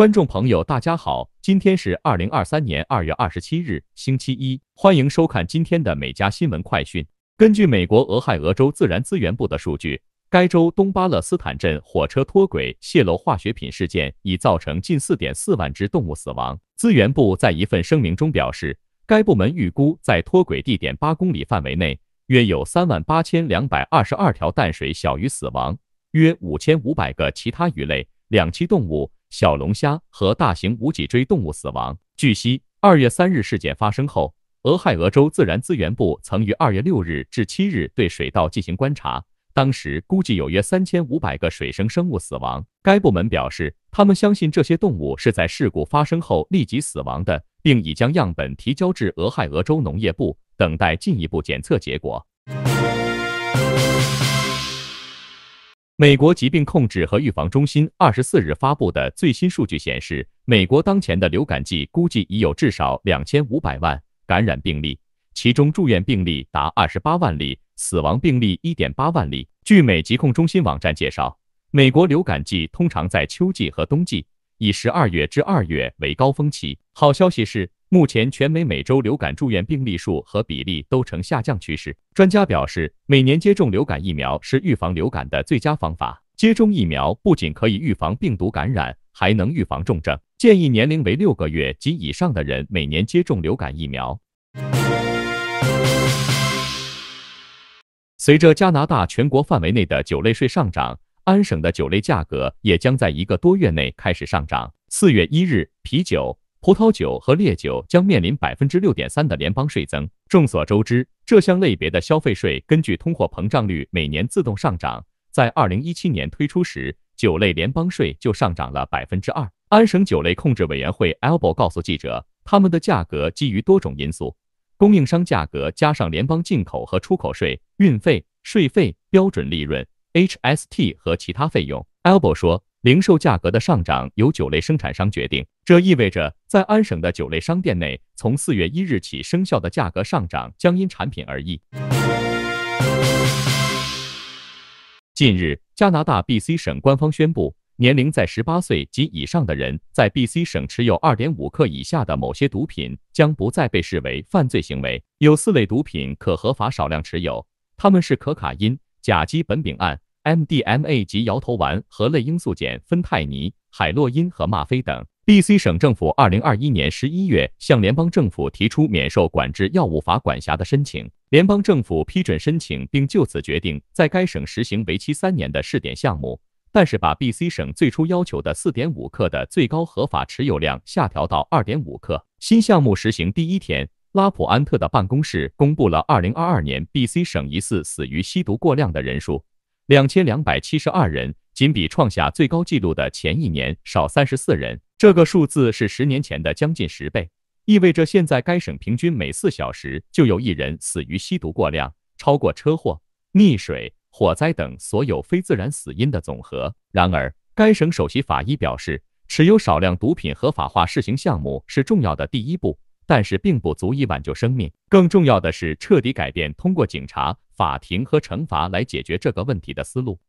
观众朋友，大家好，今天是二零二三年二月二十七日，星期一，欢迎收看今天的《每家新闻快讯》。根据美国俄亥俄州自然资源部的数据，该州东巴勒斯坦镇火车脱轨、泄漏化学品事件已造成近四点四万只动物死亡。资源部在一份声明中表示，该部门预估在脱轨地点八公里范围内，约有三万八千两百二十二条淡水小鱼死亡，约五千五百个其他鱼类、两栖动物。小龙虾和大型无脊椎动物死亡。据悉，二月三日事件发生后，俄亥俄州自然资源部曾于二月六日至七日对水稻进行观察，当时估计有约三千五百个水生生物死亡。该部门表示，他们相信这些动物是在事故发生后立即死亡的，并已将样本提交至俄亥俄州农业部，等待进一步检测结果。美国疾病控制和预防中心二十四日发布的最新数据显示，美国当前的流感季估计已有至少两千五百万感染病例，其中住院病例达二十八万例，死亡病例一点八万例。据美疾控中心网站介绍，美国流感季通常在秋季和冬季，以十二月至二月为高峰期。好消息是。目前，全美每周流感住院病例数和比例都呈下降趋势。专家表示，每年接种流感疫苗是预防流感的最佳方法。接种疫苗不仅可以预防病毒感染，还能预防重症。建议年龄为六个月及以上的人每年接种流感疫苗。随着加拿大全国范围内的酒类税上涨，安省的酒类价格也将在一个多月内开始上涨。四月一日，啤酒。葡萄酒和烈酒将面临百分之六点三的联邦税增。众所周知，这项类别的消费税根据通货膨胀率每年自动上涨。在二零一七年推出时，酒类联邦税就上涨了百分之二。安省酒类控制委员会 Elbow 告诉记者，他们的价格基于多种因素：供应商价格加上联邦进口和出口税、运费、税费、标准利润、HST 和其他费用。Elbow 说，零售价格的上涨由酒类生产商决定，这意味着。在安省的酒类商店内，从四月一日起生效的价格上涨将因产品而异。近日，加拿大 BC 省官方宣布，年龄在十八岁及以上的人在 BC 省持有二点五克以下的某些毒品，将不再被视为犯罪行为。有四类毒品可合法少量持有，它们是可卡因、甲基苯丙胺、MDMA 及摇头丸和类罂粟碱、芬太尼、海洛因和吗啡等。B.C. 省政府二零二一年十一月向联邦政府提出免受管制药物法管辖的申请，联邦政府批准申请，并就此决定在该省实行为期三年的试点项目，但是把 B.C. 省最初要求的四点五克的最高合法持有量下调到二点五克。新项目实行第一天，拉普安特的办公室公布了二零二二年 B.C. 省疑似死于吸毒过量的人数，两千两百七十二人，仅比创下最高纪录的前一年少三十四人。这个数字是十年前的将近十倍，意味着现在该省平均每四小时就有一人死于吸毒过量，超过车祸、溺水、火灾等所有非自然死因的总和。然而，该省首席法医表示，持有少量毒品合法化试行项目是重要的第一步，但是并不足以挽救生命。更重要的是，彻底改变通过警察、法庭和惩罚来解决这个问题的思路。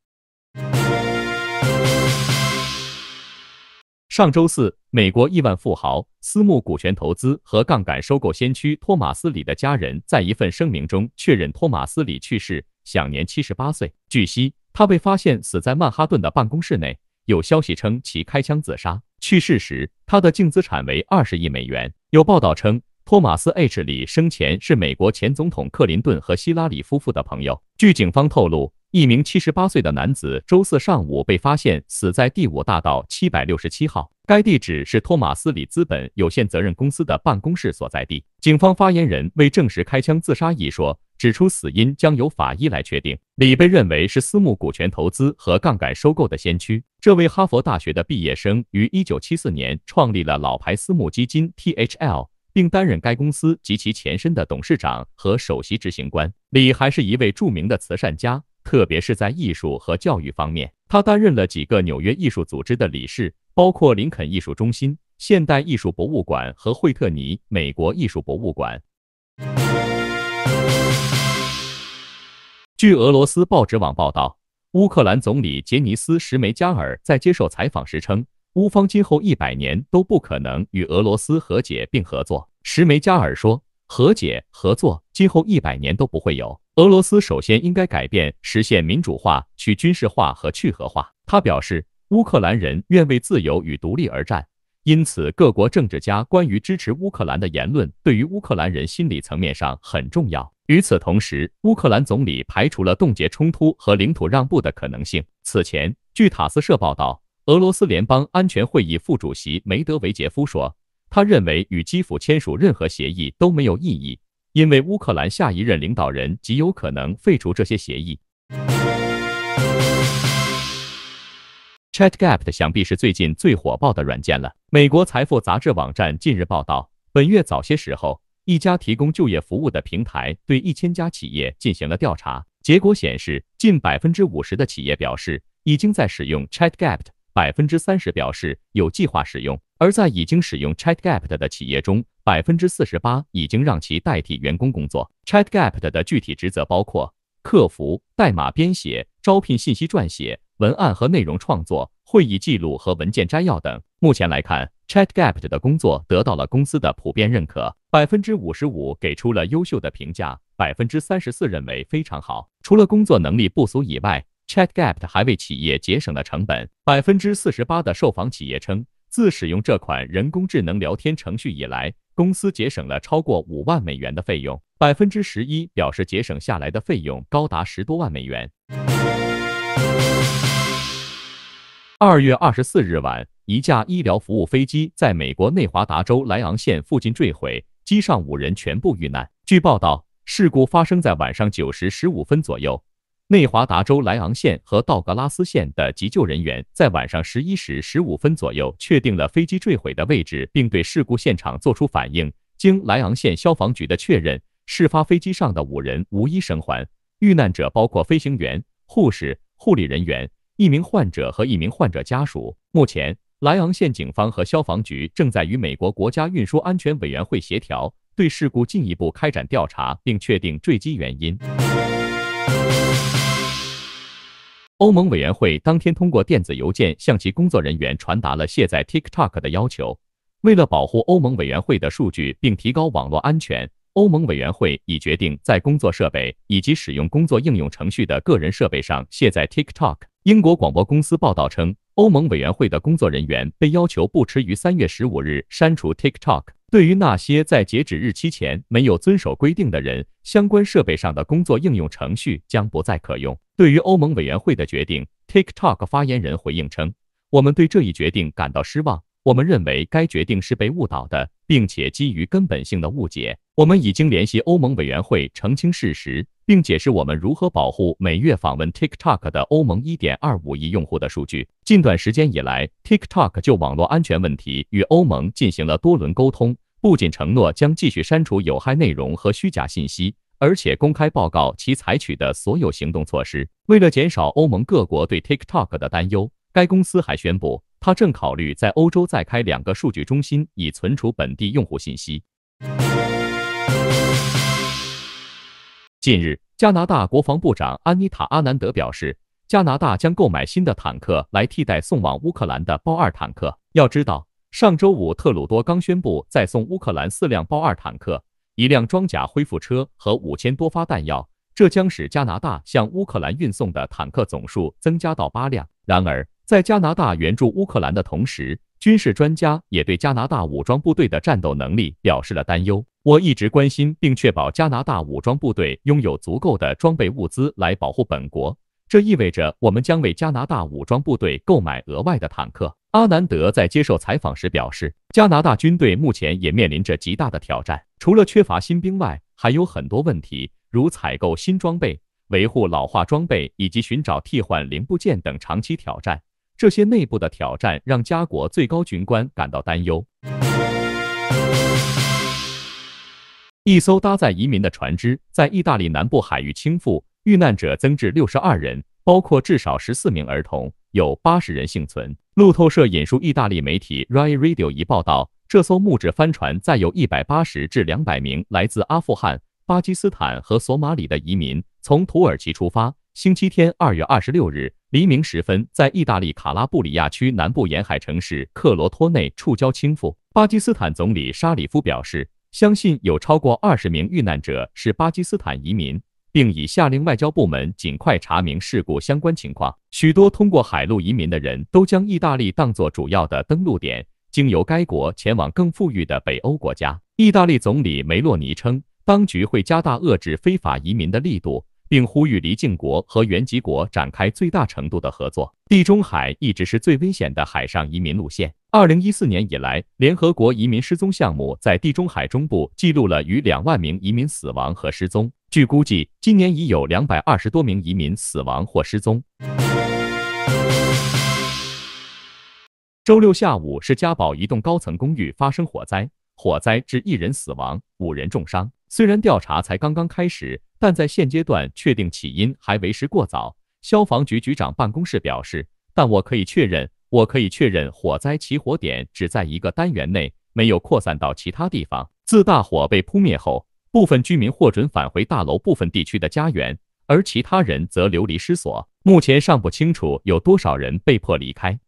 上周四，美国亿万富豪、私募股权投资和杠杆收购先驱托马斯·李的家人在一份声明中确认托马斯·李去世，享年七十八岁。据悉，他被发现死在曼哈顿的办公室内，有消息称其开枪自杀。去世时，他的净资产为二十亿美元。有报道称，托马斯 ·H· 李生前是美国前总统克林顿和希拉里夫妇的朋友。据警方透露。一名七十八岁的男子周四上午被发现死在第五大道七百六十七号，该地址是托马斯里资本有限责任公司的办公室所在地。警方发言人未证实开枪自杀一说，指出死因将由法医来确定。李被认为是私募股权投资和杠杆收购的先驱。这位哈佛大学的毕业生于一九七四年创立了老牌私募基金 T H L，并担任该公司及其前身的董事长和首席执行官。李还是一位著名的慈善家。特别是在艺术和教育方面，他担任了几个纽约艺术组织的理事，包括林肯艺术中心、现代艺术博物馆和惠特尼美国艺术博物馆。据俄罗斯报纸网报道，乌克兰总理杰尼斯·什梅加尔在接受采访时称，乌方今后一百年都不可能与俄罗斯和解并合作。什梅加尔说：“和解、合作，今后一百年都不会有。”俄罗斯首先应该改变实现民主化、去军事化和去核化。他表示，乌克兰人愿为自由与独立而战，因此各国政治家关于支持乌克兰的言论对于乌克兰人心理层面上很重要。与此同时，乌克兰总理排除了冻结冲突和领土让步的可能性。此前，据塔斯社报道，俄罗斯联邦安全会议副主席梅德韦杰夫说，他认为与基辅签署任何协议都没有意义。因为乌克兰下一任领导人极有可能废除这些协议。ChatGPT 想必是最近最火爆的软件了。美国财富杂志网站近日报道，本月早些时候，一家提供就业服务的平台对一千家企业进行了调查，结果显示，近百分之五十的企业表示已经在使用 ChatGPT。百分之三十表示有计划使用，而在已经使用 ChatGPT 的企业中，百分之四十八已经让其代替员工工作。ChatGPT 的具体职责包括客服、代码编写、招聘信息撰写、文案和内容创作、会议记录和文件摘要等。目前来看，ChatGPT 的工作得到了公司的普遍认可，百分之五十五给出了优秀的评价，百分之三十四认为非常好。除了工作能力不俗以外，ChatGPT 还为企业节省了成本。百分之四十八的受访企业称，自使用这款人工智能聊天程序以来，公司节省了超过五万美元的费用。百分之十一表示节省下来的费用高达十多万美元。二月二十四日晚，一架医疗服务飞机在美国内华达州莱昂县附近坠毁，机上五人全部遇难。据报道，事故发生在晚上九时十五分左右。内华达州莱昂县和道格拉斯县的急救人员在晚上十一时十五分左右确定了飞机坠毁的位置，并对事故现场作出反应。经莱昂县消防局的确认，事发飞机上的五人无一生还。遇难者包括飞行员、护士、护理人员、一名患者和一名患者家属。目前，莱昂县警方和消防局正在与美国国家运输安全委员会协调，对事故进一步开展调查，并确定坠机原因。欧盟委员会当天通过电子邮件向其工作人员传达了卸载 TikTok 的要求，为了保护欧盟委员会的数据并提高网络安全。欧盟委员会已决定，在工作设备以及使用工作应用程序的个人设备上卸载 TikTok。英国广播公司报道称，欧盟委员会的工作人员被要求不迟于三月十五日删除 TikTok。对于那些在截止日期前没有遵守规定的人，相关设备上的工作应用程序将不再可用。对于欧盟委员会的决定，TikTok 发言人回应称：“我们对这一决定感到失望。”我们认为该决定是被误导的，并且基于根本性的误解。我们已经联系欧盟委员会澄清事实，并解释我们如何保护每月访问 TikTok 的欧盟一点二五亿用户的数据。近段时间以来，TikTok 就网络安全问题与欧盟进行了多轮沟通，不仅承诺将继续删除有害内容和虚假信息，而且公开报告其采取的所有行动措施。为了减少欧盟各国对 TikTok 的担忧，该公司还宣布。他正考虑在欧洲再开两个数据中心，以存储本地用户信息。近日，加拿大国防部长安妮塔·阿南德表示，加拿大将购买新的坦克来替代送往乌克兰的豹二坦克。要知道，上周五特鲁多刚宣布再送乌克兰四辆豹二坦克，一辆装甲恢复车和五千多发弹药。这将使加拿大向乌克兰运送的坦克总数增加到八辆。然而，在加拿大援助乌克兰的同时，军事专家也对加拿大武装部队的战斗能力表示了担忧。我一直关心并确保加拿大武装部队拥有足够的装备物资来保护本国，这意味着我们将为加拿大武装部队购买额外的坦克。阿南德在接受采访时表示，加拿大军队目前也面临着极大的挑战，除了缺乏新兵外，还有很多问题，如采购新装备、维护老化装备以及寻找替换零部件等长期挑战。这些内部的挑战让加国最高军官感到担忧。一艘搭载移民的船只在意大利南部海域倾覆，遇难者增至六十二人，包括至少十四名儿童，有八十人幸存。路透社引述意大利媒体 Rai Radio 一报道，这艘木质帆船载有一百八十至两百名来自阿富汗、巴基斯坦和索马里的移民，从土耳其出发。星期天，二月二十六日。黎明时分，在意大利卡拉布里亚区南部沿海城市克罗托内触礁倾覆。巴基斯坦总理沙里夫表示，相信有超过二十名遇难者是巴基斯坦移民，并已下令外交部门尽快查明事故相关情况。许多通过海路移民的人都将意大利当作主要的登陆点，经由该国前往更富裕的北欧国家。意大利总理梅洛尼称，当局会加大遏制非法移民的力度。并呼吁黎靖国和原籍国展开最大程度的合作。地中海一直是最危险的海上移民路线。二零一四年以来，联合国移民失踪项目在地中海中部记录了逾两万名移民死亡和失踪。据估计，今年已有两百二十多名移民死亡或失踪。周六下午，是加宝一栋高层公寓发生火灾。火灾致一人死亡，五人重伤。虽然调查才刚刚开始，但在现阶段确定起因还为时过早。消防局局长办公室表示：“但我可以确认，我可以确认火灾起火点只在一个单元内，没有扩散到其他地方。”自大火被扑灭后，部分居民获准返回大楼部分地区的家园，而其他人则流离失所。目前尚不清楚有多少人被迫离开。